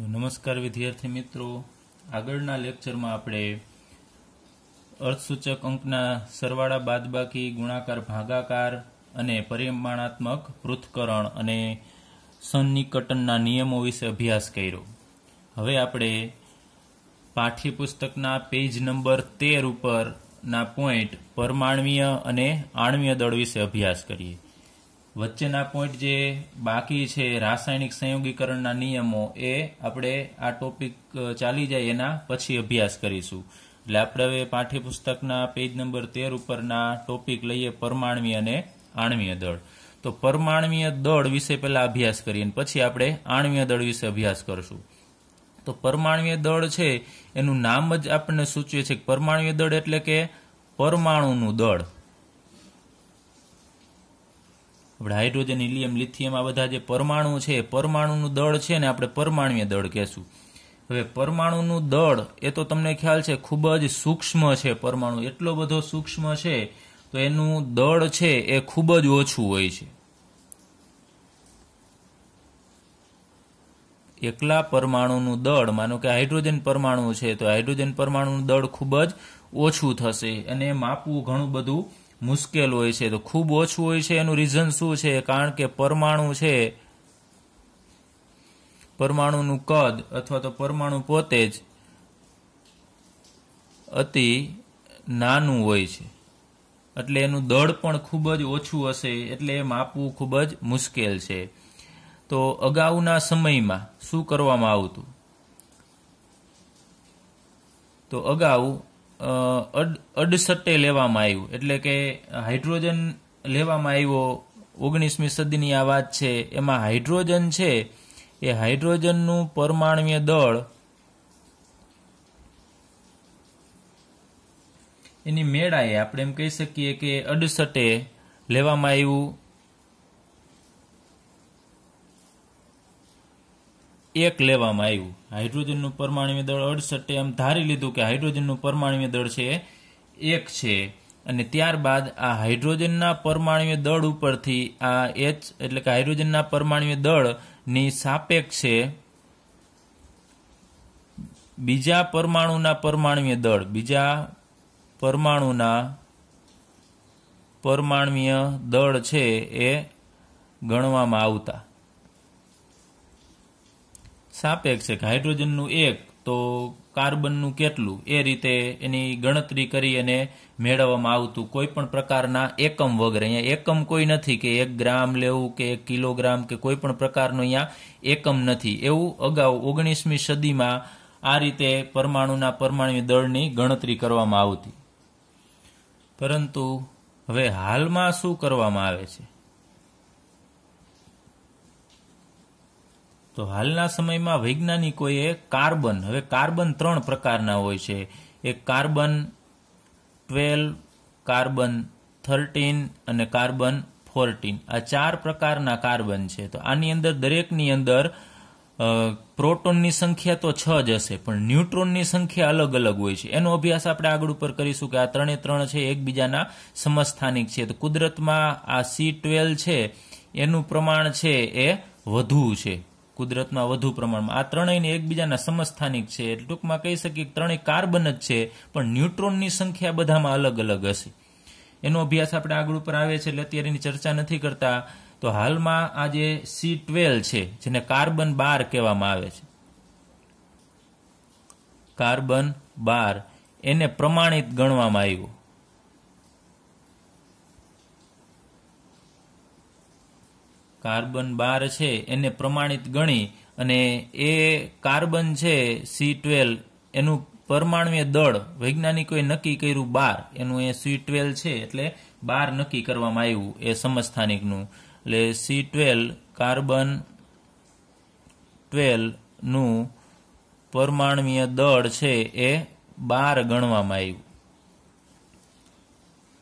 નમસ્કાર વિદ્યાર્થી મિત્રો આગળના લેક્ચરમાં આપણે અર્થસૂચક અંકના સરવાળા બાદબાકી ગુણાકાર ભાગાકાર અને પરિમાણાત્મક પૃથ્થકરણ અને સન્નિકટનના નિયમો વિશે અભ્યાસ કર્યો હવે આપણે પાઠ્યપુસ્તકના પેજ નંબર તેર ઉપરના પોઈન્ટ પરમાણવીય અને આણવીય દળ વિશે અભ્યાસ કરીએ વચ્ચેના પોઈન્ટ જે બાકી છે રાસાયણિક સંયોગીકરણના નિયમો એ આપણે આ ટોપિક ચાલી જાય એના પછી અભ્યાસ કરીશું એટલે આપણે હવે પાઠ્યપુસ્તકના પેજ નંબર તેર ઉપરના ટોપિક લઈએ પરમાણવીય અને આણવીય દળ તો પરમાણવીય દળ વિશે પહેલા અભ્યાસ કરીએ પછી આપણે આણવીય દળ વિશે અભ્યાસ કરશું તો પરમાણવીય દળ છે એનું નામ જ આપણને સૂચવે છે કે પરમાણવીય દળ એટલે કે પરમાણુનું દળ આપણે હાઇડ્રોજન હિલિયમ લિથિયમ આ બધા જે પરમાણુ છે પરમાણુનું દળ છે ને આપણે પરમાણુય દળ કહેશું હવે પરમાણુનું દળ એ તો તમને ખ્યાલ છે ખૂબ જ સૂક્ષ્મ છે પરમાણુ એટલો બધો સૂક્ષ્મ છે તો એનું દળ છે એ ખૂબ જ ઓછું હોય છે એકલા પરમાણુનું દળ માનો કે હાઇડ્રોજન પરમાણુ છે તો હાઇડ્રોજન પરમાણુનું દળ ખૂબ જ ઓછું થશે અને માપવું ઘણું બધું મુશ્કેલ હોય છે તો ખૂબ ઓછું હોય છે એનું રીઝન શું છે કારણ કે પરમાણુ છે પરમાણુનું કદ અથવા તો પરમાણુ પોતે જ અતિ નાનું હોય છે એટલે એનું દળ પણ ખૂબ જ ઓછું હશે એટલે એ માપવું ખૂબ જ મુશ્કેલ છે તો અગાઉના સમયમાં શું કરવામાં આવતું તો અગાઉ અડ અડસટ્ટે લેવામાં આવ્યું એટલે કે હાઇડ્રોજન લેવામાં આવ્યો ઓગણીસમી સદીની આ વાત છે એમાં હાઇડ્રોજન છે એ હાઇડ્રોજનનું પરમાણ્વીય દળ એની મેળાએ આપણે એમ કહી શકીએ કે અડસટે લેવામાં આવ્યું એક લેવામાં આવ્યું હાઇડ્રોજનનું પરમાણ્વીય દળ અડસઠે એમ ધારી લીધું કે હાઇડ્રોજનનું પરમાણ્વીય દળ છે એક છે અને ત્યારબાદ આ હાઇડ્રોજનના પરમાણ્વીય દળ ઉપરથી આ એચ એટલે કે હાઇડ્રોજનના પરમાણ્વીય દળની સાપેક્ષે બીજા પરમાણુના પરમાણ્વીય દળ બીજા પરમાણુના પરમાણ્વીય દળ છે એ ગણવામાં આવતા સાપેક્ષ સાપેક્ષક હાઇડ્રોજનનું એક તો કાર્બનનું કેટલું એ રીતે એની ગણતરી કરી અને મેળવવામાં આવતું કોઈ પણ પ્રકારના એકમ વગર અહીંયા એકમ કોઈ નથી કે એક ગ્રામ લેવું કે એક કિલોગ્રામ કે કોઈ પણ પ્રકારનું અહીંયા એકમ નથી એવું અગાઉ ઓગણીસમી સદીમાં આ રીતે પરમાણુના પરમાણુ દળની ગણતરી કરવામાં આવતી પરંતુ હવે હાલમાં શું કરવામાં આવે છે તો હાલના સમયમાં વૈજ્ઞાનિકોએ કાર્બન હવે કાર્બન ત્રણ પ્રકારના હોય છે એક કાર્બન ટ્વેલ્વ કાર્બન થર્ટીન અને કાર્બન ફોર્ટીન આ ચાર પ્રકારના કાર્બન છે તો આની અંદર દરેકની અંદર પ્રોટોનની સંખ્યા તો છ જ હશે પણ ન્યુટ્રોનની સંખ્યા અલગ અલગ હોય છે એનો અભ્યાસ આપણે આગળ ઉપર કરીશું કે આ ત્રણે ત્રણ છે એકબીજાના સમસ્થાનિક છે તો કુદરતમાં આ સી ટ્વેલ્વ છે એનું પ્રમાણ છે એ વધુ છે કુદરતમાં વધુ પ્રમાણમાં આ ત્રણેયને એકબીજાના સમસ્થાનિક છે એટલે ટૂંકમાં કહી શકીએ કે ત્રણેય કાર્બન જ છે પણ ન્યુટ્રોનની સંખ્યા બધામાં અલગ અલગ હશે એનો અભ્યાસ આપણે આગળ ઉપર આવે છે એટલે અત્યારે એની ચર્ચા નથી કરતા તો હાલમાં આ જે સી ટ્વેલ છે જેને કાર્બન બાર કહેવામાં આવે છે કાર્બન બાર એને પ્રમાણિત ગણવામાં આવ્યું કાર્બન બાર છે એને પ્રમાણિત ગણી અને એ કાર્બન છે સી ટ્વેલ્વ એનું પરમાણુય દળ વૈજ્ઞાનિકોએ નક્કી કર્યું બાર એનું એ સી ટ્વેલ્વ છે એટલે બાર નક્કી કરવામાં આવ્યું એ સમસ્થાનિકનું એટલે સી ટ્વેલ્વ કાર્બન ટ્વેલ્વનું પરમાણુય દળ છે એ બાર ગણવામાં આવ્યું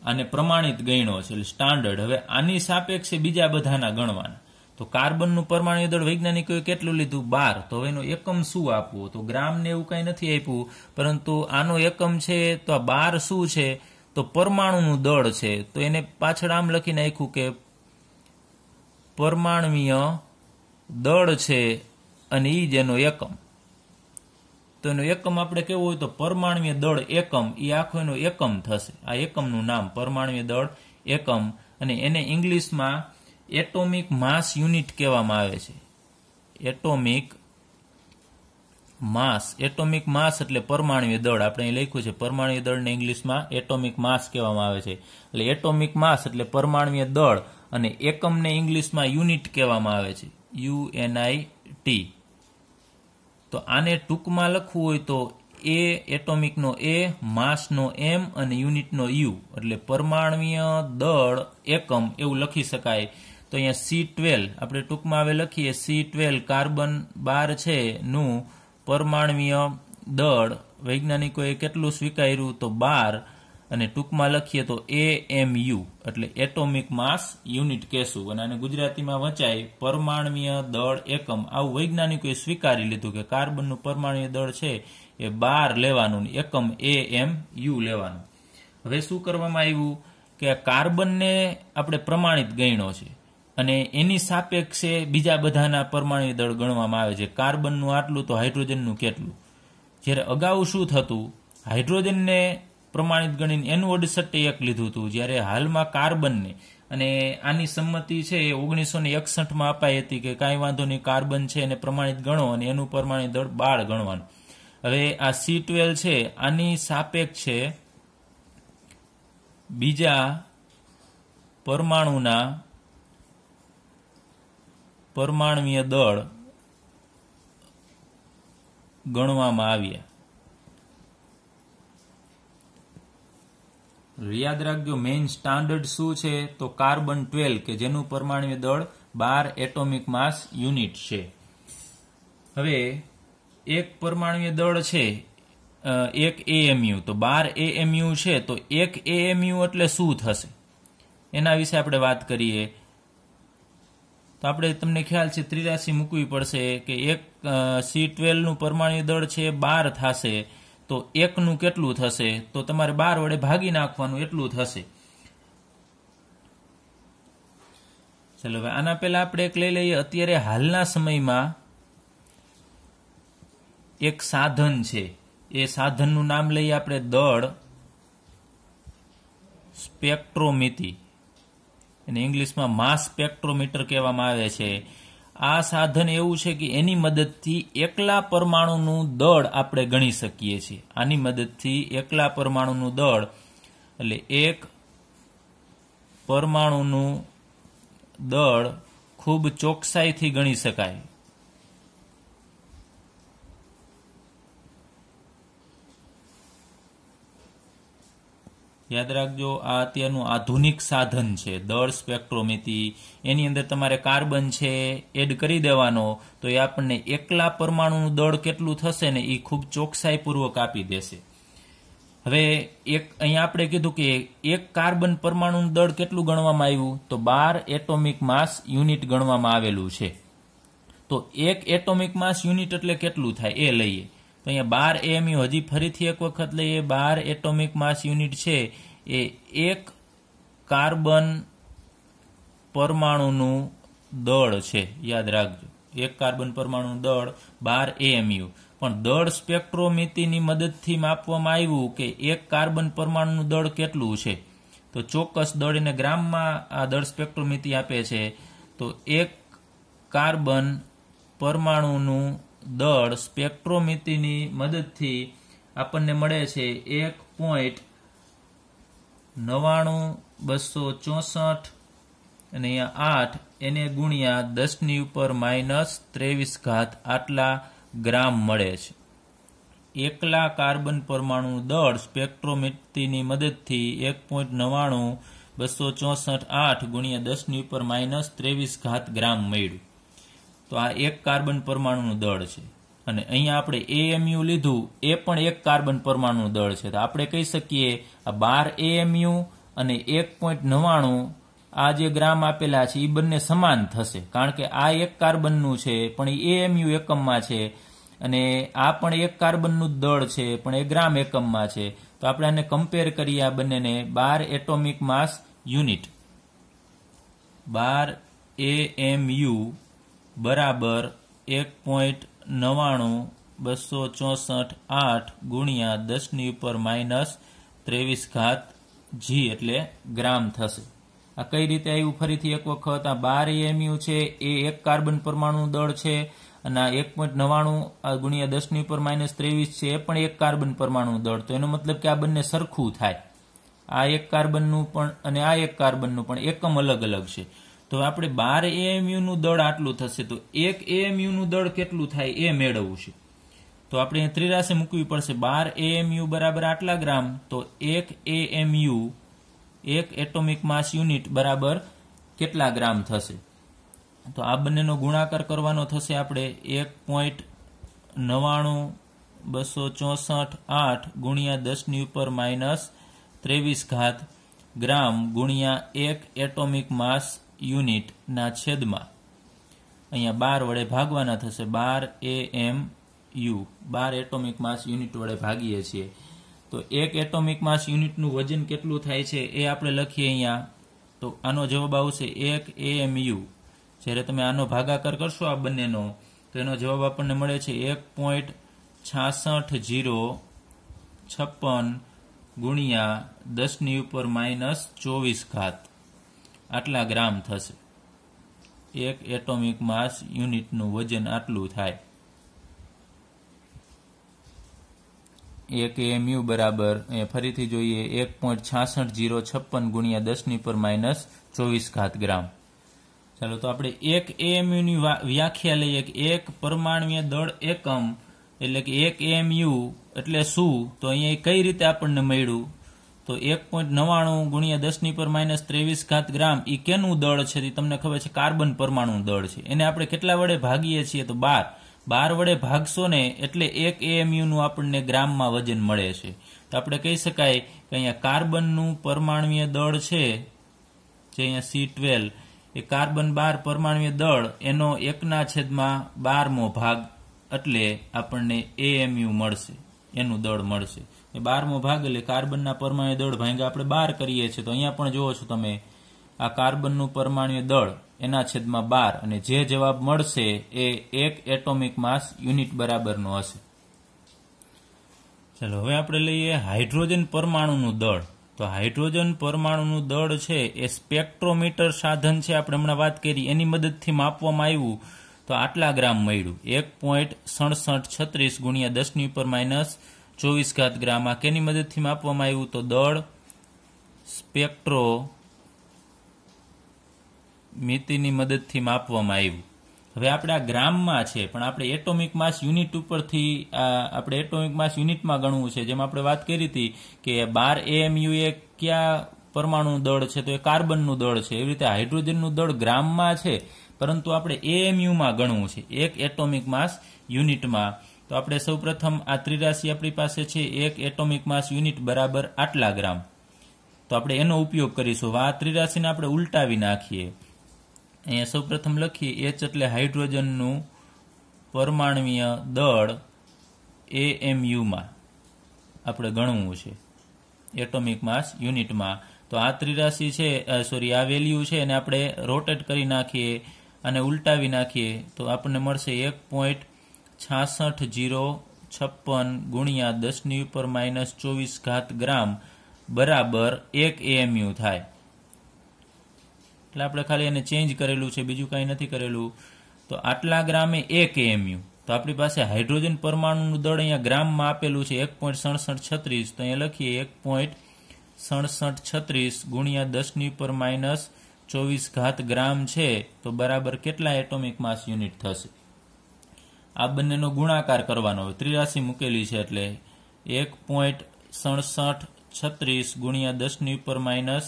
અને પ્રમાણિત ગણો છે એટલે સ્ટાન્ડર્ડ હવે આની સાપેક્ષે બીજા બધાના ગણવાના તો કાર્બનનું પરમાણુ દળ વૈજ્ઞાનિકોએ કેટલું લીધું બાર તો એનો એકમ શું આપવું તો ગ્રામને એવું કંઈ નથી આપ્યું પરંતુ આનો એકમ છે તો આ બાર શું છે તો પરમાણુનું દળ છે તો એને પાછળ આમ લખી નાખ્યું કે પરમાણવીય દળ છે અને એ જ એનો એકમ તો એનો એકમ આપણે કેવું હોય તો પરમાણ્વીય દળ એકમ એ આખો એનો એકમ થશે આ એકમનું નામ પરમાણ્વીય દળ એકમ અને એને ઇંગ્લિશમાં એટોમિક માસ યુનિટ કહેવામાં આવે છે એટોમિક માસ એટોમિક માસ એટલે પરમાણ્વીય દળ આપણે અહીં લખ્યું છે પરમાણ્વીય દળને ઇંગ્લિશમાં એટોમિક માસ કહેવામાં આવે છે એટલે એટોમિક માસ એટલે પરમાણ્વીય દળ અને એકમને ઇંગ્લિશમાં યુનિટ કહેવામાં આવે છે યુ એન આઈ ટી તો આને ટૂંકમાં લખવું હોય તો એ એટોમિકનો એ માસનો એમ અને યુનિટનો યુ એટલે પરમાણવીય દળ એકમ એવું લખી શકાય તો અહીંયા સી ટ્વેલ આપણે ટૂંકમાં હવે લખીએ સી ટ્વેલ કાર્બન બાર છે નું પરમાણવીય દળ વૈજ્ઞાનિકોએ કેટલું સ્વીકાર્યું તો બાર અને ટૂંકમાં લખીએ તો એ એમ યુ એટલે એટોમિક માસ યુનિટ કહેશું અને આને ગુજરાતીમાં વંચાય પરમાણવીય દળ એકમ આવું વૈજ્ઞાનિકોએ સ્વીકારી લીધું કે કાર્બનનું પરમાણવીય દળ છે એ બાર લેવાનું એકમ એ એમ યુ લેવાનું હવે શું કરવામાં આવ્યું કે કાર્બનને આપણે પ્રમાણિત ગણ્યો છે અને એની સાપેક્ષે બીજા બધાના પરમાણુ દળ ગણવામાં આવે છે કાર્બનનું આટલું તો હાઇડ્રોજનનું કેટલું જ્યારે અગાઉ શું થતું હાઇડ્રોજનને પ્રમાણિત ગણીને એનું અડસઠે એક લીધું હતું જ્યારે હાલમાં કાર્બનને અને આની સંમતિ છે એ ઓગણીસો ને એકસઠમાં અપાઈ હતી કે કાંઈ વાંધો નહીં કાર્બન છે એને પ્રમાણિત ગણો અને એનું પ્રમાણિત દળ બાળ ગણવાનું હવે આ સી ટ્વેલ છે આની સાપેક્ષ છે બીજા પરમાણુના પરમાણવીય દળ ગણવામાં આવ્યા યાદ રાખજો મેઇન સ્ટાન્ડર્ડ શું છે તો કાર્બન ટ્વેલ્વ કે જેનું પરમાણ્વીય દળ બાર એટોમિક માસ યુનિટ છે હવે એક પરમાણ્વીય દળ છે એક એએમયુ તો બાર એએમયુ છે તો એક એએમયુ એટલે શું થશે એના વિશે આપણે વાત કરીએ તો આપણે તમને ખ્યાલ છે ત્રિરાશી મૂકવી પડશે કે એક સી ટ્વેલ્વનું પરમાણ્વીય દળ છે બાર થશે તો એકનું કેટલું થશે તો તમારે બાર વડે ભાગી નાખવાનું એટલું થશે ચલો હવે આના પહેલા આપણે એક લઈ લઈએ અત્યારે હાલના સમયમાં એક સાધન છે એ સાધનનું નામ લઈએ આપણે દળ સ્પેક્ટ્રોમિતિ અને ઇંગ્લિશમાં માસ સ્પેક્ટ્રોમીટર કહેવામાં આવે છે આ સાધન એવું છે કે એની મદદથી એકલા પરમાણુનું દળ આપણે ગણી શકીએ છીએ આની મદદથી એકલા પરમાણુનું દળ એટલે એક પરમાણુનું દળ ખૂબ ચોકસાઈથી ગણી શકાય યાદ રાખજો આ અત્યારનું આધુનિક સાધન છે દળ સ્પેક્ટ્રોમિતિ એની અંદર તમારે કાર્બન છે એડ કરી દેવાનો તો એ આપણને એકલા પરમાણુનું દળ કેટલું થશે ને એ ખૂબ ચોકસાઈપૂર્વક આપી દેશે હવે એક અહીંયા આપણે કીધું કે એક કાર્બન પરમાણુનું દળ કેટલું ગણવામાં આવ્યું તો બાર એટોમિક માસ યુનિટ ગણવામાં આવેલું છે તો એક એટોમિક માસ યુનિટ એટલે કેટલું થાય એ લઈએ તો અહીંયા બાર એમયુ હજી ફરીથી એક વખત લઈએ બાર એટોમિક માસ યુનિટ છે એ એક કાર્બન પરમાણુનું દળ છે યાદ રાખજો એક કાર્બન પરમાણુ દળ બાર એમયુ પણ દળ સ્પેક્ટ્રોમિતિની મદદથી માપવામાં આવ્યું કે એક કાર્બન પરમાણુનું દળ કેટલું છે તો ચોક્કસ દળ એને ગ્રામમાં આ દળ સ્પેક્ટ્રોમિતિ આપે છે તો એક કાર્બન પરમાણુનું દળ સ્પેક્ટ્રોમિતિની મદદથી આપણને મળે છે એક પોઈન્ટ નવાણું બસો ચોસઠ અને અહીંયા આઠ એને ગુણ્યા દસની ઉપર માઇનસ ત્રેવીસ ઘાત આટલા ગ્રામ મળે છે એકલા કાર્બન પરમાણુ દળ સ્પેક્ટ્રોમિતિની મદદથી એક પોઈન્ટ નવાણું બસો ચોસઠ આઠ ગુણ્યા દસની ઉપર માઇનસ ત્રેવીસ ઘાત ગ્રામ મળ્યું તો આ એક કાર્બન પરમાણુનું દળ છે અને અહીંયા આપણે એએમયુ લીધું એ પણ એક કાર્બન પરમાણુનું દળ છે તો આપણે કહી શકીએ આ બાર એએમયુ અને એક પોઈન્ટ નવ્વાણું આ જે ગ્રામ આપેલા છે એ બંને સમાન થશે કારણ કે આ એક કાર્બનનું છે પણ એ એએમયુ એકમમાં છે અને આ પણ એક કાર્બનનું દળ છે પણ એ ગ્રામ એકમમાં છે તો આપણે આને કમ્પેર કરીએ આ બંનેને બાર atomic mass unit bar A એમ બરાબર એક પોઈન્ટ નવ્વાણું બસો ચોસઠ આઠ ગુણ્યા દસની ઉપર માઇનસ ત્રેવીસ ઘાત જી એટલે ગ્રામ થશે આ કઈ રીતે આવ્યું ફરીથી એક વખત આ બાર એમયુ છે એ એક કાર્બન પરમાણુ દળ છે અને આ એક પોઈન્ટ નવ્વાણું ગુણ્યા દસની ઉપર માઇનસ ત્રેવીસ છે એ પણ એક કાર્બન પરમાણુ દળ તો એનો મતલબ કે આ બંને સરખું થાય આ એક કાર્બનનું પણ અને આ એક કાર્બનનું પણ એકમ અલગ અલગ છે તો આપણે બાર એએમયુનું દળ આટલું થશે તો એક નું દળ કેટલું થાય એ મેળવવું છે તો આપણે ત્રિરાશે મૂકવી પડશે બાર એએમયુ બરાબર આટલા ગ્રામ તો એક એએમયુ એક એટોમિક માસ યુનિટ બરાબર કેટલા ગ્રામ થશે તો આ બંનેનો ગુણાકાર કરવાનો થશે આપણે એક પોઈન્ટ નવ્વાણું બસો ચોસઠ આઠ ગુણ્યા દસની ઉપર માઇનસ ત્રેવીસ ઘાત ગ્રામ ગુણ્યા એક એટોમિક માસ યુનિટના છેદમાં અહીંયા બાર વડે ભાગવાના થશે બાર એ એમ યુ બાર એટોમિક માસ યુનિટ વડે ભાગીએ છીએ તો એક એટોમિક માસ યુનિટનું વજન કેટલું થાય છે એ આપણે લખીએ અહીંયા તો આનો જવાબ આવશે એક એમ યુ જ્યારે તમે આનો ભાગાકાર કરશો આ બંનેનો તો એનો જવાબ આપણને મળે છે એક પોઈન્ટ છાસઠ જીરો છપ્પન ગુણ્યા દસની ઉપર માઇનસ ચોવીસ ઘાત આટલા ગ્રામ થશે એક એટોમિક માસ યુનિટનું વજન આટલું થાય એક એમયુ બરાબર એ ફરીથી જોઈએ એક પોઈન્ટ છાસઠ જીરો છપ્પન ગુણ્યા દસની પર માઇનસ ચોવીસ ઘાત ગ્રામ ચાલો તો આપણે એક એએમયુની વ્યાખ્યા લઈએ કે એક પરમાણ્વીય દળ એકમ એટલે કે એક એએમયુ એટલે શું તો અહીંયા કઈ રીતે આપણને મળ્યું તો એક પોઈન્ટ નવ્વાણું ગુણ્યા દસની પર માઇનસ ત્રેવીસ ઘાત ગ્રામ એ કેનું દળ છે તે તમને ખબર છે કાર્બન પરમાણુ દળ છે એને આપણે કેટલા વડે ભાગીએ છીએ તો બાર બાર વડે ભાગશો ને એટલે એક એએમયુનું આપણને ગ્રામમાં વજન મળે છે તો આપણે કહી શકાય કે અહીંયા કાર્બનનું પરમાણુય દળ છે જે અહીંયા સી ટ્વેલ્વ એ કાર્બન બાર પરમાણુય દળ એનો એકના છેદમાં બારમો ભાગ એટલે આપણને એએમયુ મળશે એનું દળ મળશે એ બારમો ભાગ એટલે કાર્બનના પરમાણુ દળ ભાંગ્યા આપણે બાર કરીએ છીએ તો અહીંયા પણ જુઓ છો તમે આ કાર્બનનું પરમાણુ દળ એના છેદમાં બાર અને જે જવાબ મળશે એ એક એટોમિક માસ યુનિટ બરાબરનો હશે ચલો હવે આપણે લઈએ હાઇડ્રોજન પરમાણુનું દળ તો હાઇડ્રોજન પરમાણુનું દળ છે એ સ્પેક્ટ્રોમીટર સાધન છે આપણે હમણાં વાત કરી એની મદદથી માપવામાં આવ્યું તો આટલા ગ્રામ મળ્યું એક પોઈન્ટ સડસઠ છત્રીસ ગુણ્યા દસની ઉપર માઇનસ ચોવીસ ઘાત ગ્રામ આ કેની મદદથી માપવામાં આવ્યું તો દળ સ્પેક્ટ્રો મિતિની મદદથી માપવામાં આવ્યું હવે આપણે આ ગ્રામમાં છે પણ આપણે એટોમિક માસ યુનિટ ઉપરથી આપણે એટોમિક માસ યુનિટમાં ગણવું છે જેમ આપણે વાત કરી હતી કે બાર એએમયુ એ ક્યાં પરમાણુ દળ છે તો એ કાર્બનનું દળ છે એવી રીતે હાઇડ્રોજનનું દળ ગ્રામમાં છે પરંતુ આપણે એએમયુમાં ગણવું છે એક એટોમિક માસ યુનિટમાં તો આપણે સૌપ્રથમ આ ત્રિરાશી આપણી પાસે છે એક એટોમિક માસ યુનિટ બરાબર આટલા ગ્રામ તો આપણે એનો ઉપયોગ કરીશું આ ત્રિરાશીને આપણે ઉલટાવી નાખીએ અહીંયા સૌપ્રથમ લખીએ એચ એટલે હાઇડ્રોજનનું પરમાણવીય દળ એ એમ આપણે ગણવું છે એટોમિક માસ યુનિટમાં તો આ ત્રિરાશી છે સોરી આ વેલ્યુ છે એને આપણે રોટેટ કરી નાખીએ અને ઉલટાવી નાખીએ તો આપણને મળશે એક પોઈન્ટ છાસઠ જીરો છપ્પન ગુણ્યા દસની ઉપર માઇનસ ચોવીસ ઘાત ગ્રામ બરાબર એક એએમયુ થાય એટલે આપણે ખાલી એને ચેન્જ કરેલું છે બીજું કાંઈ નથી કરેલું તો આટલા ગ્રામે એક એએમયુ તો આપણી પાસે હાઇડ્રોજન પરમાણુનું દળ અહીંયા ગ્રામમાં આપેલું છે એક પોઈન્ટ સડસઠ છત્રીસ તો અહીંયા લખીએ એક પોઈન્ટ સડસઠ છત્રીસ ગુણ્યા દસની ઉપર માઇનસ ચોવીસ ઘાત ગ્રામ છે તો બરાબર કેટલા એટોમિક માસ યુનિટ થશે આ બંનેનો ગુણાકાર કરવાનો ત્રિરાશી મૂકેલી છે એટલે એક પોઈન્ટ સડસઠ છત્રીસ ગુણ્યા દસની ઉપર માઇનસ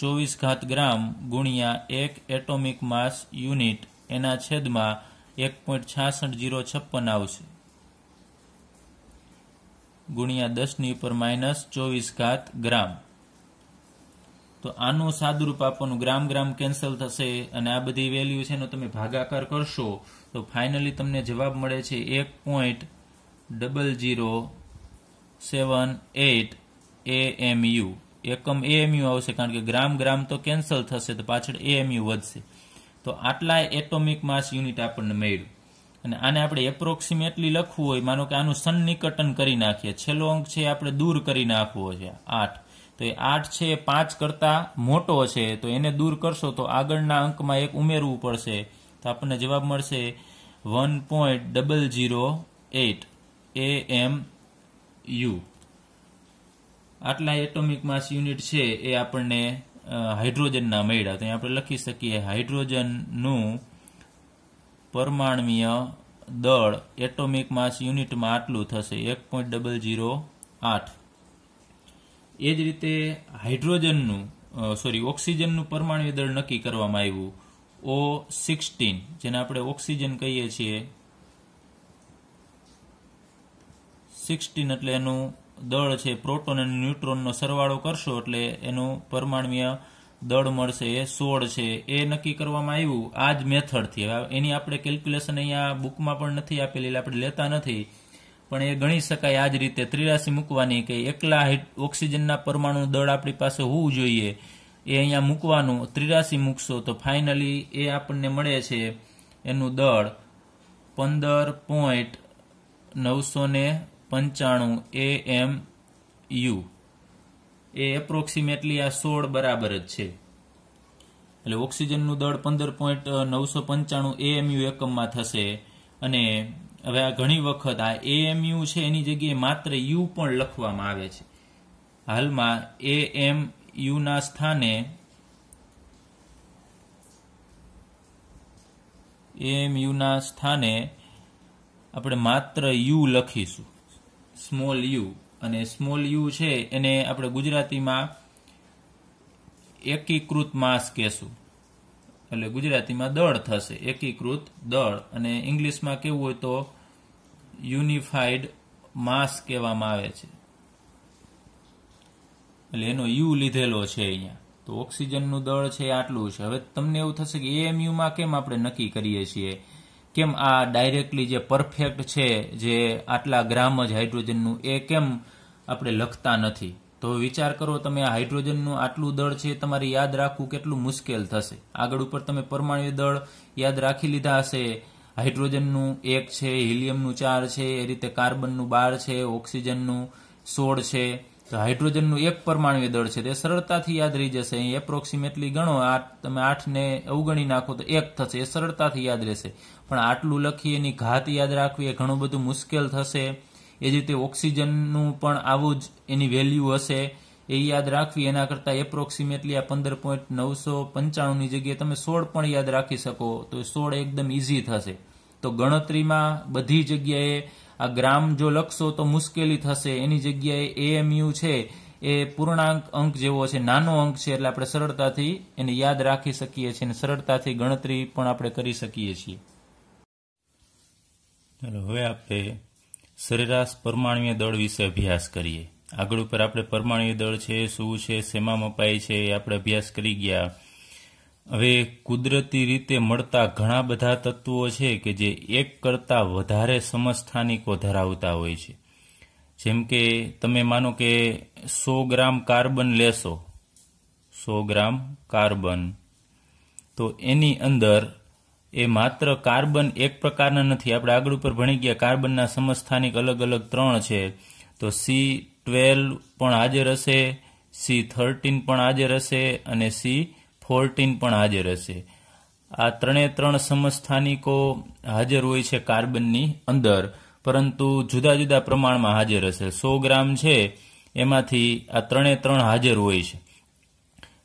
ચોવીસ ઘાત ગ્રામ ગુણ્યા એક એટોમિક માસ યુનિટ એના છેદમાં એક પોઈન્ટ છાસઠ જીરો છપ્પન આવશે ગુણ્યા દસની ઉપર માઇનસ ચોવીસ ઘાત ગ્રામ તો આનું સાદુરૂપ આપવાનું ગ્રામ ગ્રામ કેન્સલ થશે અને આ બધી વેલ્યુ છે એનો તમે ભાગાકાર કરશો તો ફાઇનલી તમને જવાબ મળે છે એક point double zero seven eight AMU એકમ એએમયુ આવશે કારણ કે ગ્રામ ગ્રામ તો કેન્સલ થશે તો પાછળ એએમયુ વધશે તો આટલા એટોમિક માસ યુનિટ આપણને મળ્યું અને આને આપણે એપ્રોક્સિમેટલી લખવું હોય માનો કે આનું સન્નિકટન કરી નાખીએ છેલ્લો અંક છે આપણે દૂર કરી નાખવો છે આઠ તો એ આઠ છે એ પાંચ કરતાં મોટો છે તો એને દૂર કરશો તો આગળના અંકમાં એક ઉમેરવું પડશે તો આપણને જવાબ મળશે one point double zero eight A M U આટલા એટોમિક માસ યુનિટ છે એ આપણને હાઇડ્રોજનના મળ્યા તો આપણે લખી શકીએ હાઇડ્રોજનનું પરમાણમીય દળ એટોમિક માસ યુનિટમાં આટલું થશે એક પોઈન્ટ ડબલ ઝીરો આઠ એ જ રીતે હાઇડ્રોજનનું સોરી ઓક્સિજનનું પરમાણ્વીય દળ નક્કી કરવામાં આવ્યું ઓ સિક્સટીન જેને આપણે ઓક્સિજન કહીએ છીએ સિક્સટીન એટલે એનું દળ છે પ્રોટોન અને ન્યુટ્રોનનો સરવાળો કરશો એટલે એનું પરમાણ્વીય દળ મળશે એ સોળ છે એ નક્કી કરવામાં આવ્યું આ જ મેથડથી એની આપણે કેલ્ક્યુલેશન અહીંયા બુકમાં પણ નથી આપેલી એટલે આપણે લેતા નથી પણ એ ગણી શકાય આ જ રીતે ત્રિરાશી મૂકવાની કે એકલા ઓક્સિજનના પરમાણુ દળ આપણી પાસે હોવું જોઈએ એ અહીંયા મૂકવાનું ત્રિરાશી મૂકશો તો ફાઇનલી એ આપણને મળે છે એનું દળ પંદર પોઈન્ટ નવસો ને પંચાણું એ એમ યુ એ એપ્રોક્સિમેટલી આ સોળ બરાબર જ છે એટલે ઓક્સિજનનું દળ પંદર પોઈન્ટ નવસો પંચાણું એ એએમયુ એકમમાં થશે અને હવે આ ઘણી વખત આ એએમયુ છે એની જગ્યાએ માત્ર યુ પણ લખવામાં આવે છે હાલમાં એ એમ યુના સ્થાને એમ યુના સ્થાને આપણે માત્ર યુ લખીશું સ્મોલ યુ અને સ્મોલ યુ છે એને આપણે ગુજરાતીમાં એકીકૃત માસ કહેશું એટલે ગુજરાતીમાં દળ થશે એકીકૃત દળ અને ઇંગ્લિશમાં કેવું હોય તો યુનિફાઈડ માસ કહેવામાં આવે છે એટલે એનો યુ લીધેલો છે અહીંયા તો ઓક્સિજનનું દળ છે આટલું છે હવે તમને એવું થશે કે એએમયુમાં કેમ આપણે નક્કી કરીએ છીએ કેમ આ ડાયરેક્ટલી જે પરફેક્ટ છે જે આટલા ગ્રામ જ હાઇડ્રોજનનું એ કેમ આપણે લખતા નથી તો વિચાર કરો તમે હાઇડ્રોજનનું આટલું દળ છે તમારે યાદ રાખવું કેટલું મુશ્કેલ થશે આગળ ઉપર તમે પરમાણુ દળ યાદ રાખી લીધા હશે હાઇડ્રોજનનું એક છે હિલિયમનું ચાર છે એ રીતે કાર્બનનું બાર છે ઓક્સિજનનું સોળ છે તો હાઇડ્રોજનનું એક પરમાણુ દળ છે તે સરળતાથી યાદ રહી જશે અહીં એપ્રોક્સિમેટલી ગણો આઠ તમે આઠને અવગણી નાખો તો એક થશે એ સરળતાથી યાદ રહેશે પણ આટલું લખી એની ઘાત યાદ રાખવી એ ઘણું બધું મુશ્કેલ થશે એ જ રીતે ઓક્સિજનનું પણ આવું જ એની વેલ્યુ હશે એ યાદ રાખવી એના કરતાં એપ્રોક્સિમેટલી આ પંદર પોઈન્ટ નવસો પંચાણુંની જગ્યાએ તમે સોળ પણ યાદ રાખી શકો તો સોળ એકદમ ઇઝી થશે તો ગણતરીમાં બધી જગ્યાએ આ ગ્રામ જો લખશો તો મુશ્કેલી થશે એની જગ્યાએ એએમયુ છે એ પૂર્ણાંક અંક જેવો છે નાનો અંક છે એટલે આપણે સરળતાથી એને યાદ રાખી શકીએ છીએ અને સરળતાથી ગણતરી પણ આપણે કરી શકીએ છીએ ચાલો હવે આપણે સરેરાશ પરમાણુય દળ વિશે અભ્યાસ કરીએ આગળ ઉપર આપણે પરમાણુય દળ છે શું છે શેમાં અપાય છે એ આપણે અભ્યાસ કરી ગયા હવે કુદરતી રીતે મળતા ઘણા બધા તત્વો છે કે જે એક કરતાં વધારે સમસ્થાનિકો ધરાવતા હોય છે જેમ કે તમે માનો કે સો ગ્રામ કાર્બન લેશો સો ગ્રામ કાર્બન તો એની અંદર એ માત્ર કાર્બન એક પ્રકારના નથી આપણે આગળ ઉપર ભણી ગયા કાર્બનના સમસ્થાનિક અલગ અલગ ત્રણ છે તો સી ટ્વેલ્વ પણ હાજર હશે સી થર્ટીન પણ હાજર હશે અને સી ફોર્ટીન પણ હાજર હશે આ ત્રણે ત્રણ સમસ્થાનિકો હાજર હોય છે કાર્બનની અંદર પરંતુ જુદા જુદા પ્રમાણમાં હાજર હશે સો ગ્રામ છે એમાંથી આ ત્રણે ત્રણ હાજર હોય છે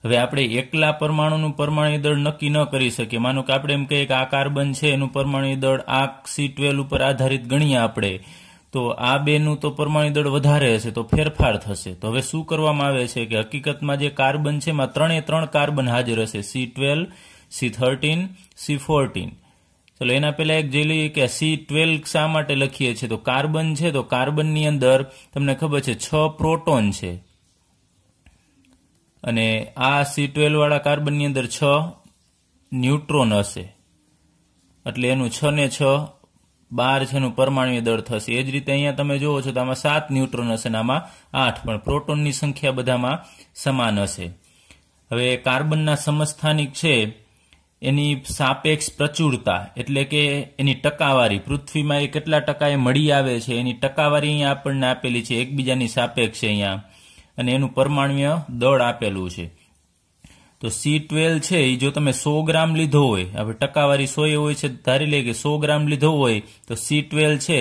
હવે આપણે એકલા પરમાણુનું પરમાણુ દળ નક્કી ન કરી શકીએ માનો કે આપણે એમ કહીએ કે આ કાર્બન છે એનું પરમાણુ દળ આ સી ટ્વેલ ઉપર આધારિત ગણીએ આપણે તો આ બેનું તો પરમાણુ દળ વધારે હશે તો ફેરફાર થશે તો હવે શું કરવામાં આવે છે કે હકીકતમાં જે કાર્બન છે એમાં ત્રણે ત્રણ કાર્બન હાજર હશે C twelve C thirteen C fourteen ચલો એના પહેલા એક જોઈ લઈએ કે સી ટ્વેલ્વ શા માટે લખીએ છીએ તો કાર્બન છે તો કાર્બનની અંદર તમને ખબર છે છ પ્રોટોન છે અને આ સી ટ્વેલ્વવાળા કાર્બનની અંદર છ ન્યુટ્રોન હશે એટલે એનું છ ને છ બાર છે એનું પરમાણુય દળ થશે એ જ રીતે અહીંયા તમે જુઓ છો તો આમાં સાત ન્યુટ્રોન હશે અને આમાં આઠ પણ પ્રોટોનની સંખ્યા બધામાં સમાન હશે હવે કાર્બનના સમસ્થાનિક છે એની સાપેક્ષ પ્રચુરતા એટલે કે એની ટકાવારી પૃથ્વીમાં એ કેટલા ટકા એ મળી આવે છે એની ટકાવારી અહીંયા આપણને આપેલી છે એકબીજાની સાપેક્ષ અહીંયા અને એનું પરમાણ્વીય દળ આપેલું છે તો સી ટ્વેલ છે એ જો તમે સો ગ્રામ લીધો હોય હવે ટકાવારી સોય હોય છે ધારી લઈએ કે સો ગ્રામ લીધો હોય તો સી ટ્વેલ છે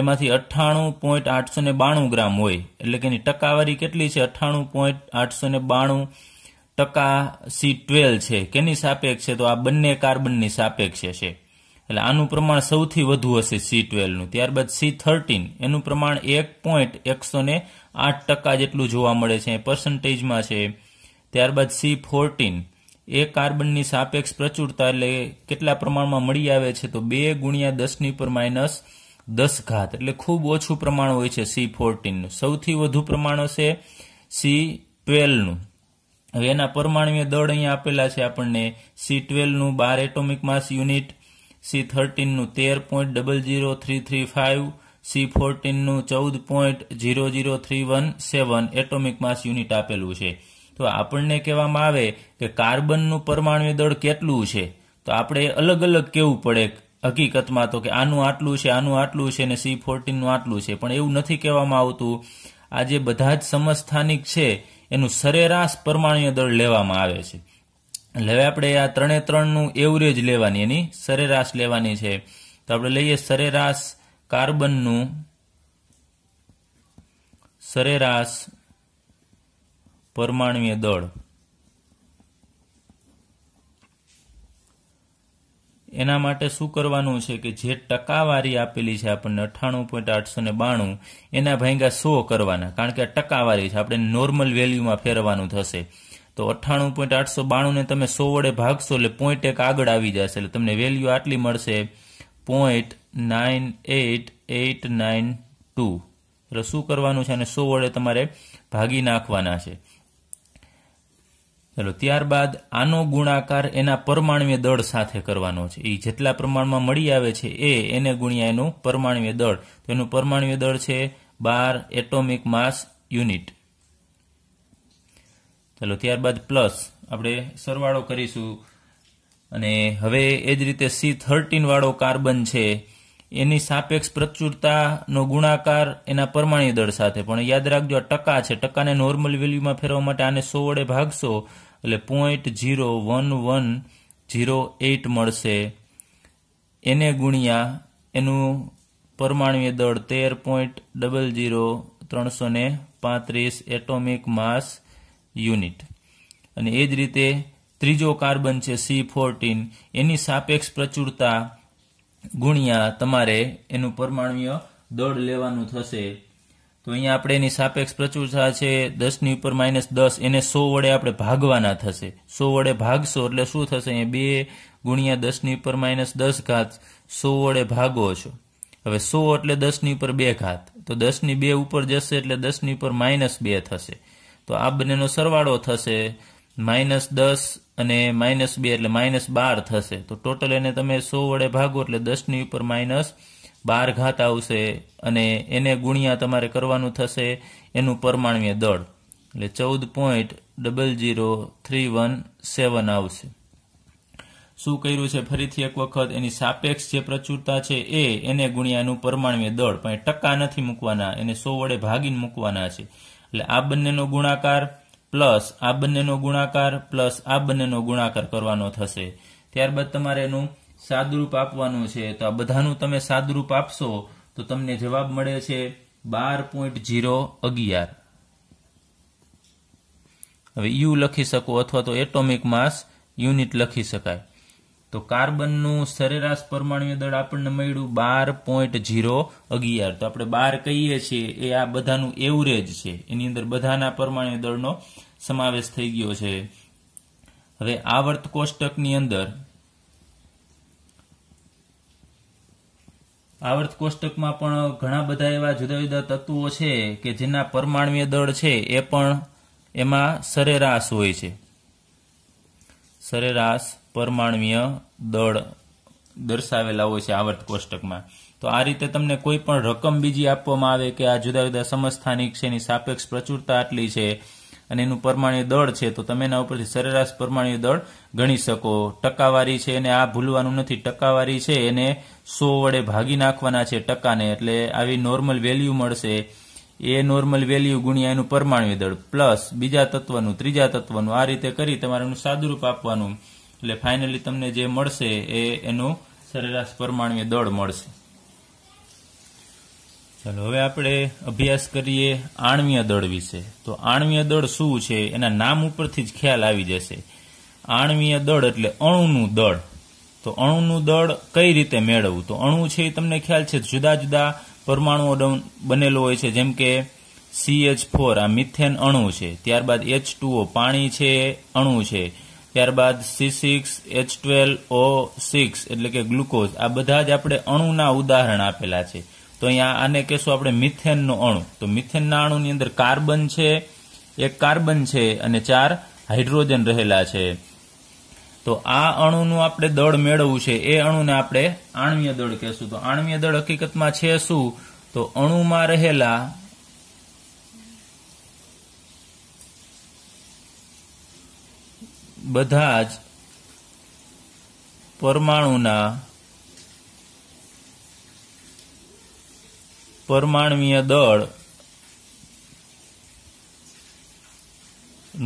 એમાંથી અઠ્ઠાણું પોઈન્ટ આઠસો ને બાણું ગ્રામ હોય એટલે કે એની ટકાવારી કેટલી છે અઠ્ઠાણું પોઈન્ટ આઠસો ને બાણું ટકા સી ટ્વેલ છે કેની સાપેક્ષ છે તો આ બંને કાર્બનની સાપેક્ષ છે એટલે આનું પ્રમાણ સૌથી વધુ હશે સી ટ્વેલ્વનું ત્યારબાદ સી થર્ટીન એનું પ્રમાણ એક પોઈન્ટ એકસો ને આઠ ટકા જેટલું જોવા મળે છે પર્સન્ટેજમાં છે ત્યારબાદ સી ફોર્ટીન એ કાર્બનની સાપેક્ષ પ્રચુરતા એટલે કેટલા પ્રમાણમાં મળી આવે છે તો બે ગુણ્યા દસની પર માઇનસ દસ ઘાત એટલે ખૂબ ઓછું પ્રમાણ હોય છે સી ફોર્ટીનનું સૌથી વધુ પ્રમાણ હશે સી ટ્વેલ્વનું હવે એના પરમાણુય દળ અહીંયા આપેલા છે આપણને સી ટ્વેલ્વનું બાર એટોમિક માસ યુનિટ સી થર્ટીનનું તેર point double zero three three five C ફોર્ટીનનું ચૌદ point zero zero three one seven atomic mass unit આપેલું છે તો આપણને કહેવામાં આવે કે કાર્બનનું પરમાણુ દળ કેટલું છે તો આપણે અલગ અલગ કહેવું પડે હકીકતમાં તો કે આનું આટલું છે આનું આટલું છે ને સી ફોર્ટીનનું આટલું છે પણ એવું નથી કહેવામાં આવતું આજે બધા જ સમસ્થાનિક છે એનું સરેરાશ પરમાણ્ય દળ લેવામાં આવે છે એટલે હવે આપણે આ ત્રણે ત્રણનું એવરેજ લેવાની એની સરેરાશ લેવાની છે તો આપણે લઈએ સરેરાશ કાર્બનનું સરેરાશ પરમાણુય દળ એના માટે શું કરવાનું છે કે જે ટકાવારી આપેલી છે આપણને અઠ્ઠાણું પોઈન્ટ આઠસો ને બાણું એના ભાંગા સો કરવાના કારણ કે આ ટકાવારી છે આપણે નોર્મલ વેલ્યુમાં ફેરવાનું થશે તો અઠ્ઠાણું પોઈન્ટ આઠસો બાણુંને તમે સો વડે ભાગશો એટલે પોઈન્ટ એક આગળ આવી જશે એટલે તમને વેલ્યુ આટલી મળશે point nine eight eight nine two એટલે શું કરવાનું છે અને સો વડે તમારે ભાગી નાખવાના છે ચાલો ત્યારબાદ આનો ગુણાકાર એના પરમાણ્વીય દળ સાથે કરવાનો છે એ જેટલા પ્રમાણમાં મળી આવે છે એ એને ગુણ્યા એનું પરમાણ્વીય દળ તો એનું પરમાણ્વીય દળ છે બાર એટોમિક માસ યુનિટ ચલો ત્યારબાદ પ્લસ આપણે સરવાળો કરીશું અને હવે એ જ રીતે સી થર્ટીન વાળો કાર્બન છે એની સાપેક્ષ પ્રચુરતાનો ગુણાકાર એના પરમાણ્ય દળ સાથે પણ યાદ રાખજો આ ટકા છે ટકાને નોર્મલ વેલ્યુમાં ફેરવવા માટે આને સો વડે ભાગશો એટલે point zero one one zero eight મળશે એને ગુણ્યા એનું પરમાણ્વીય દળ તેર પોઈન્ટ ડબલ જીરો ત્રણસો ને પાંત્રીસ એટોમિક માસ યુનિટ અને એ જ રીતે ત્રીજો કાર્બન છે સી ફોર્ટીન એની સાપેક્ષ પ્રચુરતા ગુણ્યા તમારે એનું પરમાણુય દળ લેવાનું થશે તો અહીંયા આપણે એની સાપેક્ષ પ્રચુરતા છે દસની ઉપર માઇનસ દસ એને સો વડે આપણે ભાગવાના થશે સો વડે ભાગશો એટલે શું થશે અહીંયા બે ગુણ્યા દસની ઉપર માઇનસ દસ ઘાત સો વડે ભાગો છો હવે સો એટલે દસની ઉપર બે ઘાત તો દસની બે ઉપર જશે એટલે દસની ઉપર માઇનસ બે થશે તો આ બંનેનો સરવાળો થશે માઇનસ દસ અને માઇનસ બે એટલે માઇનસ બાર થશે તો ટોટલ એને તમે સો વડે ભાગો એટલે દસની ઉપર માઇનસ બાર ઘાત આવશે અને એને ગુણ્યા તમારે કરવાનું થશે એનું પરમાણ્વીય દળ એટલે ચૌદ point double zero three one seven આવશે શું કર્યું છે ફરીથી એક વખત એની સાપેક્ષ જે પ્રચુરતા છે એ એને ગુણ્યાનું પરમાણ્વીય દળ પણ ટકા નથી મૂકવાના એને સો વડે ભાગીને મૂકવાના છે એટલે આ બંનેનો ગુણાકાર પ્લસ આ બંનેનો ગુણાકાર પ્લસ આ બંનેનો ગુણાકાર કરવાનો થશે ત્યારબાદ તમારે એનું સાદરૂપ આપવાનું છે તો આ બધાનું તમે સાદરૂપ આપશો તો તમને જવાબ મળે છે બાર પોઈન્ટ જીરો અગિયાર હવે યુ લખી શકો અથવા તો એટોમિક માસ યુનિટ લખી શકાય તો કાર્બનનું સરેરાશ પરમાણ્વીય દળ આપણને મળ્યું બાર પોઈન્ટ જીરો અગિયાર તો આપણે બાર કહીએ છીએ એ આ બધાનું એવરેજ છે એની અંદર બધાના પરમાણ્વીય દળનો સમાવેશ થઈ ગયો છે હવે આવર્ત કોષ્ટકની અંદર આવર્ત કોષ્ટકમાં પણ ઘણા બધા એવા જુદા જુદા તત્વો છે કે જેના પરમાણ્વીય દળ છે એ પણ એમાં સરેરાશ હોય છે સરેરાશ પરમાણવીય દળ દર્શાવેલા હોય છે આવર્ત કોષ્ટકમાં તો આ રીતે તમને કોઈ પણ રકમ બીજી આપવામાં આવે કે આ જુદા જુદા સમસ્થાનિક છે એની સાપેક્ષ પ્રચુરતા આટલી છે અને એનું પરમાણ્ય દળ છે તો તમે એના ઉપરથી સરેરાશ પરમાણ્ય દળ ગણી શકો ટકાવારી છે એને આ ભૂલવાનું નથી ટકાવારી છે એને સો વડે ભાગી નાખવાના છે ટકાને એટલે આવી નોર્મલ વેલ્યુ મળશે એ નોર્મલ વેલ્યુ ગુણ્યા એનું પરમાણ્ય દળ પ્લસ બીજા તત્વનું ત્રીજા તત્વનું આ રીતે કરી તમારે એનું સાદુરૂપ આપવાનું એટલે ફાઇનલી તમને જે મળશે એ એનું સરેરાશ પરમાણુય દળ મળશે ચાલો હવે આપણે અભ્યાસ કરીએ આણવીય દળ વિશે તો આણવીય દળ શું છે એના નામ ઉપરથી જ ખ્યાલ આવી જશે આણવીય દળ એટલે અણુનું દળ તો અણુનું દળ કઈ રીતે મેળવવું તો અણુ છે એ તમને ખ્યાલ છે જુદા જુદા પરમાણુઓ બનેલો હોય છે જેમ કે સી એચ ફોર આ મિથેન અણુ છે ત્યારબાદ એચ ટુઓ પાણી છે અણુ છે ત્યારબાદ C six H twelve O six એટલે કે ગ્લુકોઝ આ બધા જ આપણે અણુના ઉદાહરણ આપેલા છે તો અહીંયા આને કહેશું આપણે મિથેનનો અણુ તો મિથેનના અણુની અંદર કાર્બન છે એક કાર્બન છે અને ચાર હાઇડ્રોજન રહેલા છે તો આ અણુનું આપણે દળ મેળવવું છે એ અણુને આપણે આણ્વીય દળ કહેશું તો આણ્વીય દળ હકીકતમાં છે શું તો અણુમાં રહેલા બધા જ પરમાણુના પરમાણવીય દળ